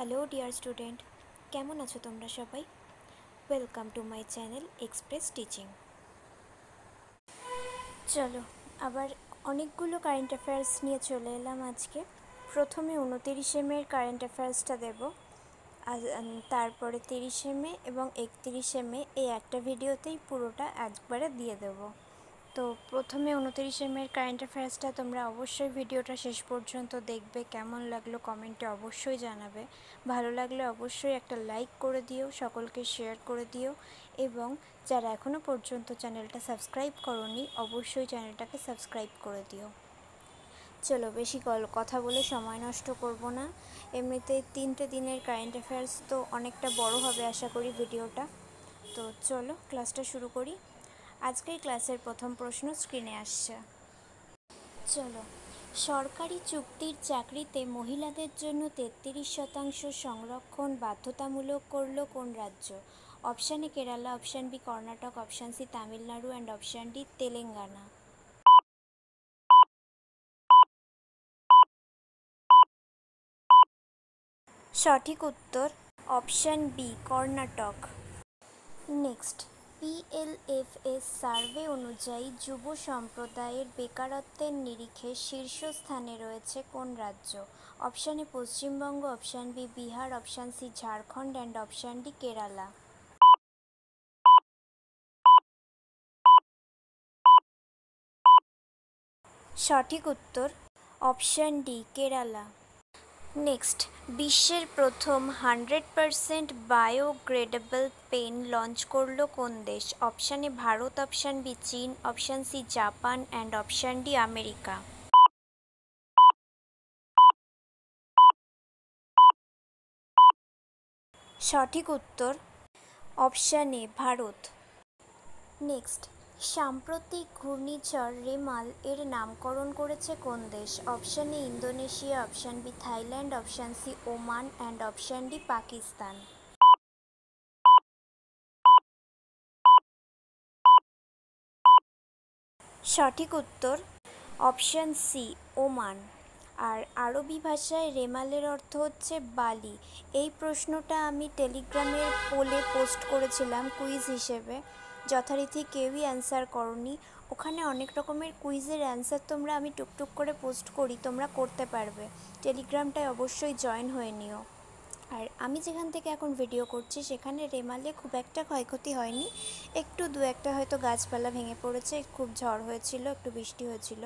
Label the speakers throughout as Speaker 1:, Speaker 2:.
Speaker 1: hello dear student কেমন আছো তোমরা সবাই welcome to my channel express teaching চলো আবার অনেকগুলো কারেন্ট অ্যাফেয়ার্স নিয়ে চলে এলাম আজকে প্রথমে উনতিরিশে মের কারেন্ট অ্যাফেয়ার্সটা দেবো তারপরে তিরিশে মে এবং একতিরিশে মে এই একটা ভিডিওতেই পুরোটা একবারে দিয়ে দেবো তো প্রথমে উনতিরিশে মেয়ের কারেন্ট অ্যাফেয়ার্সটা তোমরা অবশ্যই ভিডিওটা শেষ পর্যন্ত দেখবে কেমন লাগলো কমেন্টে অবশ্যই জানাবে ভালো লাগলে অবশ্যই একটা লাইক করে দিও সকলকে শেয়ার করে দিও এবং যারা এখনও পর্যন্ত চ্যানেলটা সাবস্ক্রাইব করনি অবশ্যই চ্যানেলটাকে সাবস্ক্রাইব করে দিও চলো বেশি কল কথা বলে সময় নষ্ট করব না এমনিতে তিনটে দিনের কারেন্ট অ্যাফেয়ার্স তো অনেকটা বড় হবে আশা করি ভিডিওটা তো চলো ক্লাসটা শুরু করি আজকের ক্লাসের প্রথম প্রশ্ন স্ক্রিনে আসছে চলো সরকারি চুক্তির চাকরিতে মহিলাদের জন্য তেত্রিশ শতাংশ সংরক্ষণ বাধ্যতামূলক করল কোন রাজ্য option A Kerala option B Karnataka option C Tamil Nadu and option D Telangana সঠিক উত্তর option B Karnataka next PLFS survey অনুযায়ী যুব সম্প্রদায়ের বেকারত্বের নিরিখে শীর্ষস্থানে রয়েছে কোন রাজ্য option A Paschimbanga option B Bihar option C Jharkhand and option D Kerala সঠিক উত্তর অপশান ডি কেরালা নেক্সট বিশ্বের প্রথম hundred percent biodegradable pen launch করলো কোন দেশ option A Bharat option B চীন option C Japan and option D America সঠিক উত্তর অপশান এ ভারত নেক্সট সাম্প্রতিক ঘূর্ণিঝড় রেমাল এর নামকরণ করেছে কোন দেশ option A Indonesia option B Thailand option C Oman and option D Pakistan সঠিক উত্তর অপশান সি ওমান আর আরবি ভাষায় রেমালের অর্থ হচ্ছে বালি এই প্রশ্নটা আমি টেলিগ্রামে পোলে পোস্ট করেছিলাম কুইজ হিসেবে যথারীতি কেউই অ্যান্সার করনি ওখানে অনেক রকমের কুইজের অ্যান্সার তোমরা আমি টুকটুক করে পোস্ট করি তোমরা করতে পারবে টেলিগ্রামটায় অবশ্যই জয়েন হয়ে নিও আর আমি যেখান থেকে এখন ভিডিও করছি সেখানে রেমালে খুব একটা ক্ষয়ক্ষতি হয়নি একটু দু একটা হয়তো গাছপালা ভেঙে পড়েছে খুব ঝড় হয়েছিল একটু বৃষ্টি হয়েছিল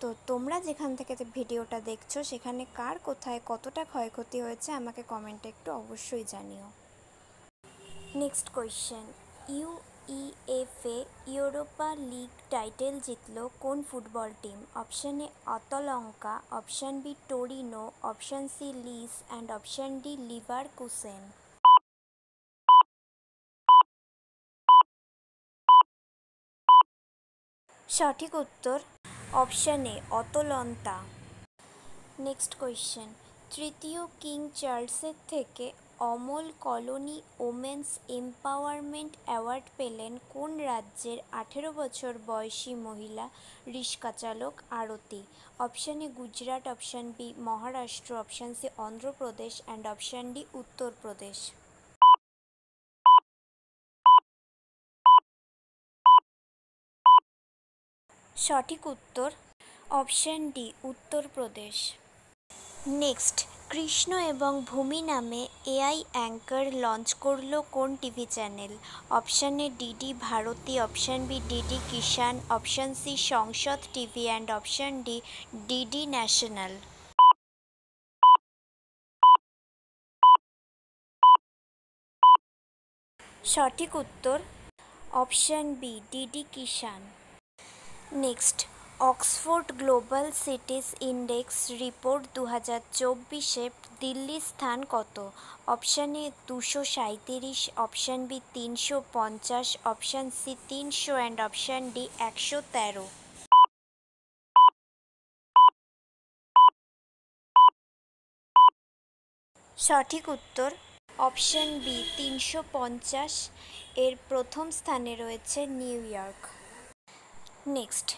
Speaker 1: তো তোমরা যেখান থেকে ভিডিওটা দেখছো সেখানে কার কোথায় কতটা ক্ষয়ক্ষতি হয়েছে আমাকে কমেন্টে একটু অবশ্যই জানিও next question U UEFA Europa league title জিতল কোন football team option A Atalanta option B Torino option C Lille and option D Leverkusen
Speaker 2: সঠিক উত্তর
Speaker 1: option A Atalanta next question তৃতীয় কিং চার্লসের থেকে অমল কলোনি ওমেন্স এম্পাওয়ারমেন্ট অ্যাওয়ার্ড পেলেন কোন রাজ্যের আঠেরো বছর বয়সী মহিলা রিস্কাচালক Aarti option A Gujarat option B Maharashtra option C Andhra Pradesh and option D Uttar Pradesh
Speaker 2: সঠিক উত্তর
Speaker 1: option D Uttar Pradesh next Krishna এবং ভূমি নামে এআই অ্যাঙ্কার লঞ্চ করল কোন TV channel option A DD Bharati option B DD Kisan option C Sansad TV and option D DD national
Speaker 2: সঠিক উত্তর
Speaker 1: option B DD Kisan next Oxford global cities index report দু হাজার চব্বিশে দিল্লির স্থান কত অপশান এ দুশো সাঁইত্রিশ অপশান বি তিনশো পঞ্চাশ অপশান সি তিনশো অ্যান্ড অপশান ডি একশো তেরো সঠিক উত্তর অপশান বি তিনশো পঞ্চাশ এর প্রথম স্থানে রয়েছে New York next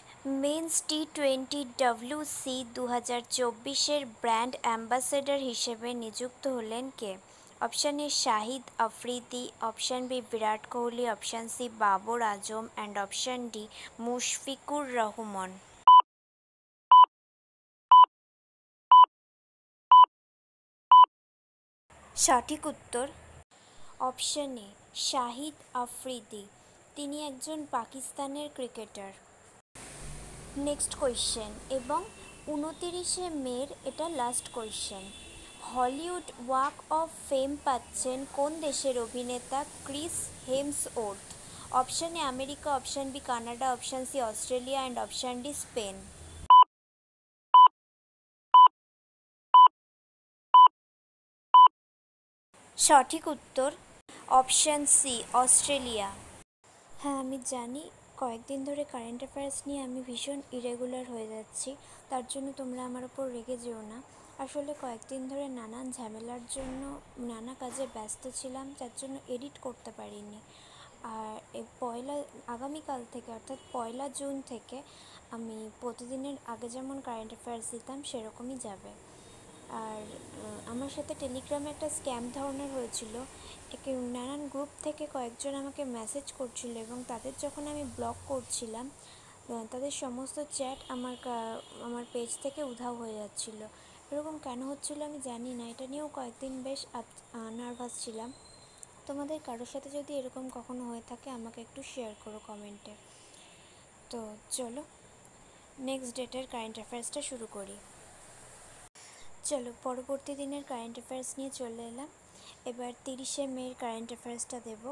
Speaker 1: men's T twenty C দু হাজার চব্বিশের ব্র্যান্ড অ্যাম্বাসেডার হিসেবে নিযুক্ত হলেন কে option A Shahid Afridi option B Virat Kohli option C Babar Azam and option D Mushfiqur Rahman সঠিক উত্তর অপশান এ শাহিদ আফ্রিদি তিনি একজন পাকিস্তানের ক্রিকেটার নেক্সট কোয়েশ্চেন এবং উনতিরিশে মের এটা last question Hollywood walk of fame পাচ্ছেন কোন দেশের অভিনেতা ক্রিস ওর্থ option A America option B Canada option C Australia and option D Spain সঠিক উত্তর অপশান সি অস্ট্রেলিয়া হ্যাঁ আমি জানি কয়েকদিন ধরে কারেন্ট অ্যাফেয়ার্স নিয়ে আমি ভীষণ ইরেগুলার হয়ে যাচ্ছি তার জন্য তোমরা আমার ওপর রেগে যেও না আসলে কয়েকদিন ধরে নানান ঝামেলার জন্য নানা কাজে ব্যস্ত ছিলাম যার জন্য এডিট করতে পারিনি আর পয়লা আগামীকাল থেকে অর্থাৎ পয়লা জুন থেকে আমি প্রতিদিনের আগে যেমন কারেন্ট অ্যাফেয়ার্স দিতাম সেরকমই যাবে আর আমার সাথে টেলিগ্রামে একটা স্ক্যাম ধরনের হয়েছিল একে নানান গ্রুপ থেকে কয়েকজন আমাকে মেসেজ করছিল এবং তাদের যখন আমি ব্লক করছিলাম তাদের সমস্ত চ্যাট আমার আমার পেজ থেকে উধাও হয়ে যাচ্ছিল এরকম কেন হচ্ছিল আমি জানি না এটা নিয়েও কয়েকদিন বেশ নার্ভাস ছিলাম তোমাদের কারোর সাথে যদি এরকম কখনো হয়ে থাকে আমাকে একটু শেয়ার করো কমেন্টে তো চলো নেক্সট ডেটের কারেন্ট অ্যাফেয়ার্সটা শুরু করি চলো পরবর্তী দিনের কারেন্ট অ্যাফেয়ার্স নিয়ে চলে এলাম এবার তিরিশে মের কারেন্ট অ্যাফেয়ার্সটা দেব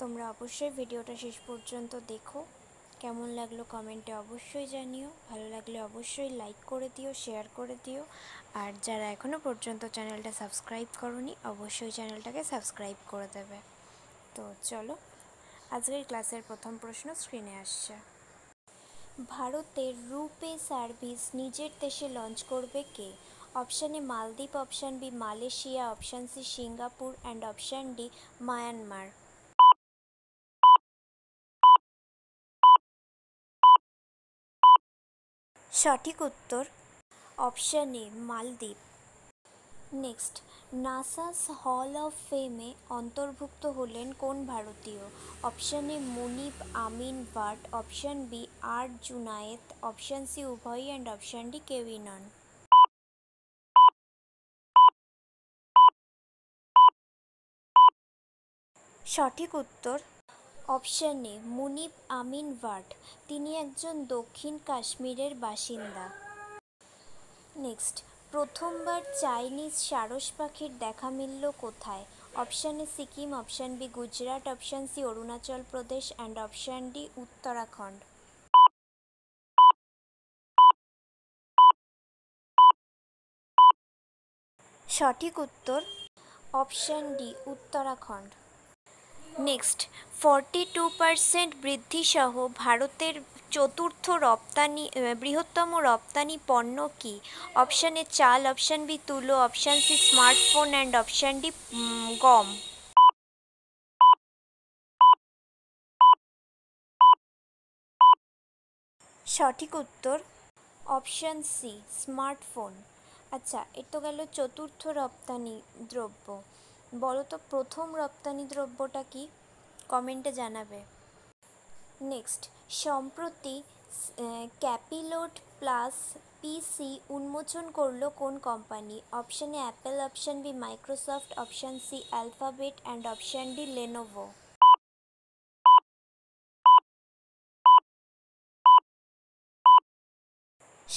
Speaker 1: তোমরা অবশ্যই ভিডিওটা শেষ পর্যন্ত দেখো কেমন লাগলো কমেন্টে অবশ্যই জানিও ভালো লাগলে অবশ্যই লাইক করে দিও শেয়ার করে দিও আর যারা এখনও পর্যন্ত চ্যানেলটা সাবস্ক্রাইব করনি অবশ্যই চ্যানেলটাকে সাবস্ক্রাইব করে দেবে তো চলো আজকের ক্লাসের প্রথম প্রশ্ন স্ক্রিনে আসছে ভারতের রুপে সার্ভিস নিজের দেশে লঞ্চ করবে কে অপশানে মালদ্বীপ option B Malaysia option C Singapore and option D Myanmar সঠিক উত্তর অপশানে মালদ্বীপ নেক্সট নাসাস হল অফ ফেমে অন্তর্ভুক্ত হলেন কোন ভারতীয় option A Munib Amin Bhat option B R Junaid option C উভয় অ্যান্ড অপশান ডি কেভিনন
Speaker 2: সঠিক উত্তর
Speaker 1: অপশান এ মুনিব আমিন ভাট তিনি একজন দক্ষিণ কাশ্মীরের বাসিন্দা নেক্সট প্রথমবার চাইনিজ সারস পাখির দেখা মিলল কোথায় option A Sikkim option B Gujarat option C Arunachal Pradesh and option D Uttarakhand সঠিক উত্তর option D Uttarakhand next forty two percent বৃদ্ধিসহ ভারতের চতুর্থ রপ্তানি বৃহত্তম রপ্তানি পণ্য কী অপশান এ চাল অপশান বি তুলো option C smartphone and option D গম
Speaker 2: সঠিক উত্তর
Speaker 1: অপশান সি স্মার্টফোন আচ্ছা এ তো গেল চতুর্থ রপ্তানি দ্রব্য বলো তো প্রথম রপ্তানি দ্রব্যটা কি কমেন্টে জানাবে নেক্সট সম্প্রতি ক্যাপিলোট প্লাস পিসি উন্মোচন করলো কোন company option A Apple option B Microsoft option C Alphabet and option D Lenovo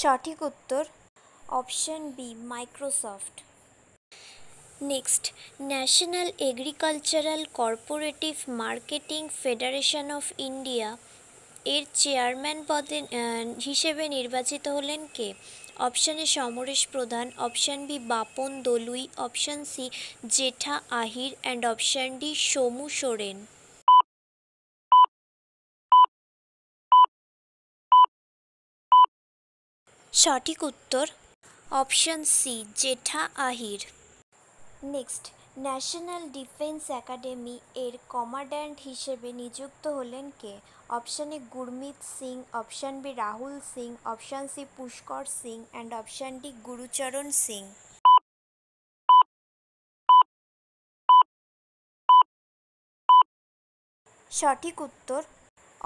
Speaker 1: সঠিক উত্তর option B Microsoft next national agricultural cooperative marketing federation of India এর চেয়ারম্যান পদে হিসেবে নির্বাচিত হলেন কে option A Samaresh Pradhan option B Bapan Dalui option C Jetha Ahir and option D Somu Soren সঠিক উত্তর option C Jetha Ahir next national defence academy এর কমান্ড্যান্ট হিসেবে নিযুক্ত হলেন কে option A Gurmeet Singh option B Rahul Singh option C Pushkar Singh and option D Gurcharan Singh সঠিক উত্তর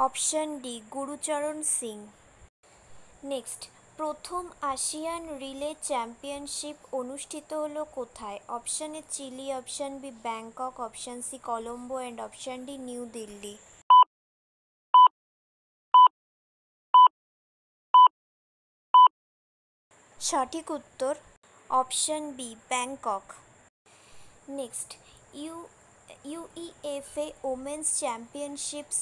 Speaker 1: option D Gurcharan Singh next প্রথম আসিয়ান রিলে চ্যাম্পিয়নশিপ অনুষ্ঠিত হলো কোথায় option A Chile option B Bangkok option C Colombo and option D New Delhi সঠিক উত্তর option B Bangkok next U UEFA women's championships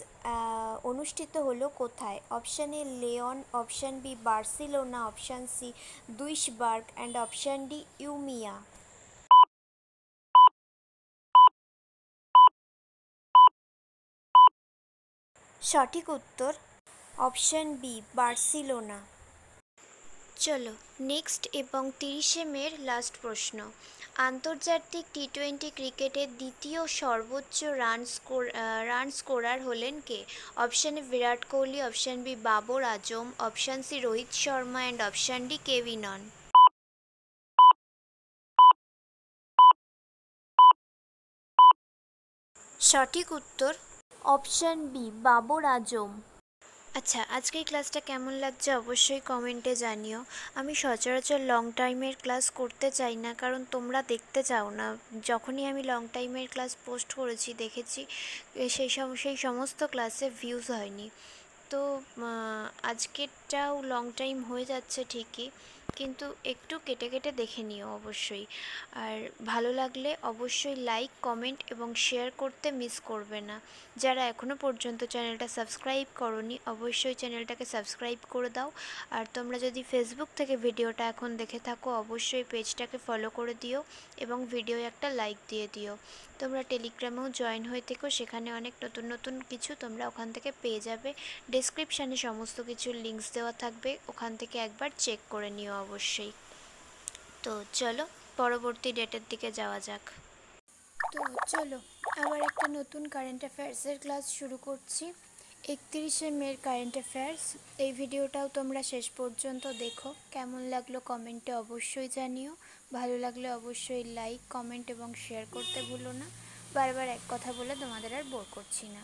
Speaker 1: অনুষ্ঠিত হলো কোথায় option A Lyon option B Barcelona option C Duisburg and option D ইউমিয়া সঠিক উত্তর option B Barcelona চলো next এবং তিরিশে মের লাস্ট প্রশ্ন আন্তর্জাতিক টি টোয়েন্টি ক্রিকেটের দ্বিতীয় সর্বোচ্চ রান স্কোর রান স্কোরার হলেন কে option A Virat Kohli option B Babar Azam option C Rohit Sharma and option D কে
Speaker 2: সঠিক উত্তর
Speaker 1: অপশান বি বাবর আজম আচ্ছা আজকের ক্লাসটা কেমন লাগছে অবশ্যই কমেন্টে জানিও আমি সচরাচর লং টাইমের ক্লাস করতে চাই না কারণ তোমরা দেখতে চাও না যখনই আমি লং টাইমের ক্লাস পোস্ট করেছি দেখেছি সেই সব সেই সমস্ত ক্লাসে ভিউজ হয়নি তো আজকেরটাও লং টাইম হয়ে যাচ্ছে ঠিকই কিন্তু একটু কেটে কেটে দেখে নিও অবশ্যই আর ভালো লাগলে অবশ্যই লাইক কমেন্ট এবং শেয়ার করতে মিস করবে না যারা এখনও পর্যন্ত চ্যানেলটা সাবস্ক্রাইব করনি অবশ্যই চ্যানেলটাকে সাবস্ক্রাইব করে দাও আর তোমরা যদি ফেসবুক থেকে ভিডিওটা এখন দেখে থাকো অবশ্যই পেজটাকে ফলো করে দিও এবং ভিডিও একটা লাইক দিয়ে দিও তোমরা টেলিগ্রামেও জয়েন হয়ে থেকো সেখানে অনেক নতুন নতুন কিছু তোমরা ওখান থেকে পেয়ে যাবে ডিসক্রিপশানে সমস্ত কিছুর লিঙ্কস দেওয়া থাকবে ওখান থেকে একবার চেক করে নিও অবশ্যই তো চলো পরবর্তী ডেটের দিকে যাওয়া যাক তো চলো আবার একটা নতুন কারেন্ট অ্যাফেয়ার্সের ক্লাস শুরু করছি একত্রিশে মের কারেন্ট অ্যাফেয়ার্স এই ভিডিওটাও তোমরা শেষ পর্যন্ত দেখো কেমন লাগলো কমেন্টে অবশ্যই জানিও ভালো লাগলে অবশ্যই লাইক কমেন্ট এবং শেয়ার করতে ভুলো না বারবার এক কথা বলে তোমাদের আর বোর করছি না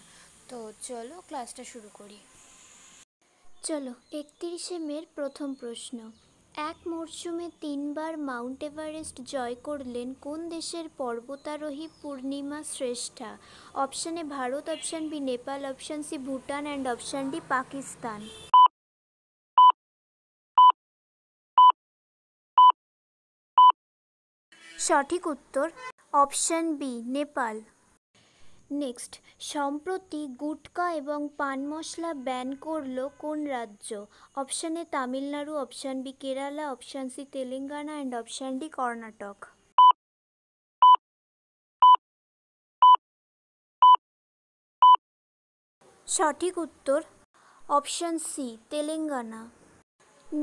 Speaker 1: তো চলো ক্লাসটা শুরু করি চলো একত্রিশে মের প্রথম প্রশ্ন এক মরশুমে তিনবার মাউন্ট এভারেস্ট জয় করলেন কোন দেশের পর্বতারোহী Purnima Shrestha option A Bharat option B Nepal option C Bhutan and option D Pakistan সঠিক উত্তর অপশান বি নেপাল নেক্সট সম্প্রতি গুটকা এবং পান মশলা ব্যান করলো কোন রাজ্য option A Tamil Nadu option B Kerala option C Telangana and option D Karnataka সঠিক উত্তর অপশান সি তেলেঙ্গানা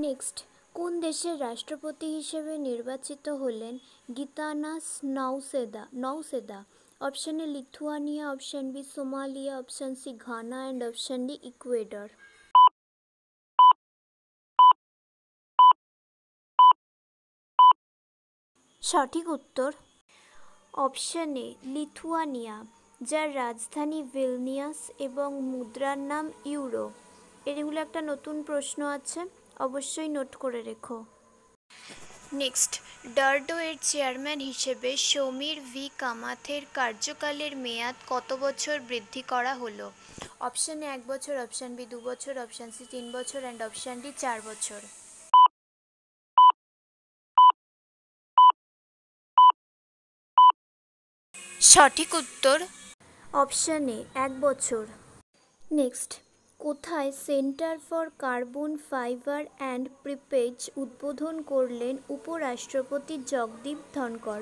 Speaker 1: নেক্সট কোন দেশের রাষ্ট্রপতি হিসেবে নির্বাচিত হলেন Gitanas Nauseda Nauseda option A Lithuania option B Somalia option C Ghana and option D Ecuador সঠিক উত্তর অপশন এ লিথুয়ানিয়া যার রাজধানী ভিলনিয়াস এবং মুদ্রার নাম ইউরো এগুলো একটা নতুন প্রশ্ন আছে অবশ্যই নোট করে রেখো নেক্সট ডার্ডো এর চেয়ারম্যান হিসেবে সমীর ভি কামাথের কার্যকালের মেয়াদ কত বছর বৃদ্ধি করা হলো অপশান এ এক বছর অপশান বি দু বছর অপশান সি তিন বছর অ্যান্ড অপশান ডি চার বছর সঠিক উত্তর অপশান এ এক বছর নেক্সট কোথায় centre for carbon fibre and prepreg উদ্বোধন করলেন উপরাষ্ট্রপতি Jagdeep Dhankhar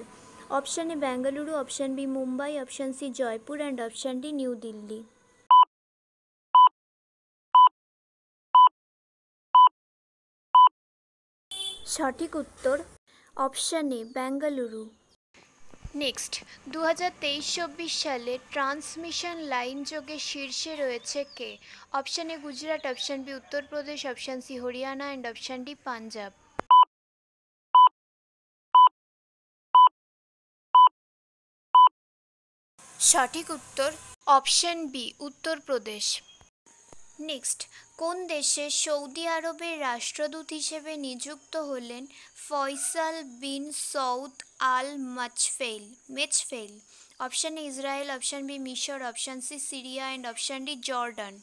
Speaker 1: option A Bengaluru option B Mumbai option C Jaipur and option D New Delhi সঠিক উত্তর অপশান এ বেঙ্গালুরু নেক্সট দু হাজার তেইশ চব্বিশ সালে ট্রান্সমিশন লাইন যোগে শীর্ষে রয়েছে কে option A Gujarat option B Uttar Pradesh option C Haryana and option D Punjab সঠিক উত্তর অপশান বি উত্তরপ্রদেশ নেক্সট কোন দেশে সৌদি আরবের রাষ্ট্রদূত হিসেবে নিযুক্ত হলেন Faisal bin Saud Al Mashfel Mechfel option A Israel option B মিশর option C Syria and
Speaker 2: option D Jordan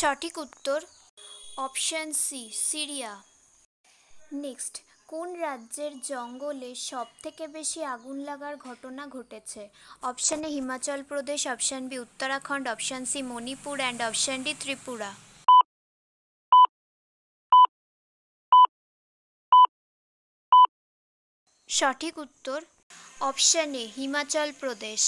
Speaker 1: সঠিক উত্তর অপশান সি সিরিয়া নেক্সট কোন রাজ্যের জঙ্গলে সবথেকে বেশি আগুন লাগার ঘটনা ঘটেছে option A Himachal Pradesh option B Uttarakhand option C Manipur and option D Tripura সঠিক উত্তর option A Himachal Pradesh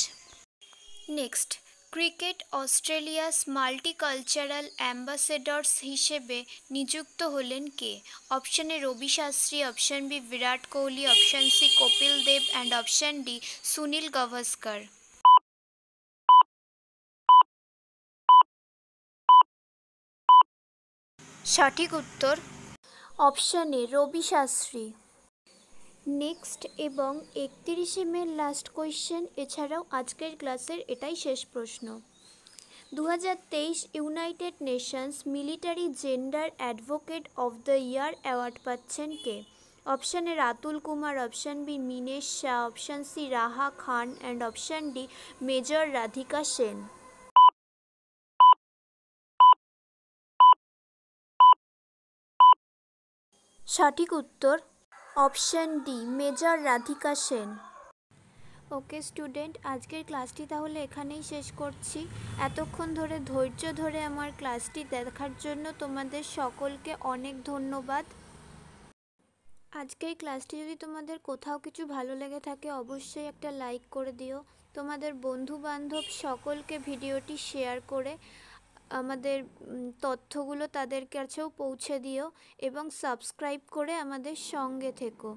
Speaker 1: next cricket Australia's multicultural ambassadors হিসেবে নিযুক্ত হলেন কে option A Ravi Shastri option B Virat Kohli option C Kapil Dev and option D Sunil Gavaskar
Speaker 2: সঠিক উত্তর
Speaker 1: option A Ravi Shastri next এবং একত্রিশে মে লাস্ট কোয়েশ্চেন এছাড়াও আজকের ক্লাসের এটাই শেষ প্রশ্ন the United Nations military gender advocate of the year award পাচ্ছেন কে option A Ratul Kumar option B Minesh Shah option C Raha Khan and option D major Radhika Sen সঠিক উত্তর option D major Radhika Sen okay student আজকের ক্লাসটি তাহলে এখানেই শেষ করছি এতক্ষণ ধরে ধৈর্য ধরে আমার ক্লাসটি দেখার জন্য তোমাদের সকলকে অনেক ধন্যবাদ আজকের ক্লাসটি যদি তোমাদের কোথাও কিছু ভালো লেগে থাকে অবশ্যই একটা লাইক করে দিও তোমাদের বন্ধু বান্ধব সকলকে ভিডিওটি শেয়ার করে আমাদের তথ্যগুলো তাদের কাছেও পৌঁছে দিও এবং সাবস্ক্রাইব করে আমাদের সঙ্গে থেকো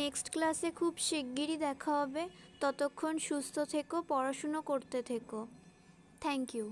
Speaker 1: নেক্সট ক্লাসে খুব শিগগিরই দেখা হবে ততক্ষণ সুস্থ থেকো পড়াশুনো করতে থেকো
Speaker 2: থ্যাংক ইউ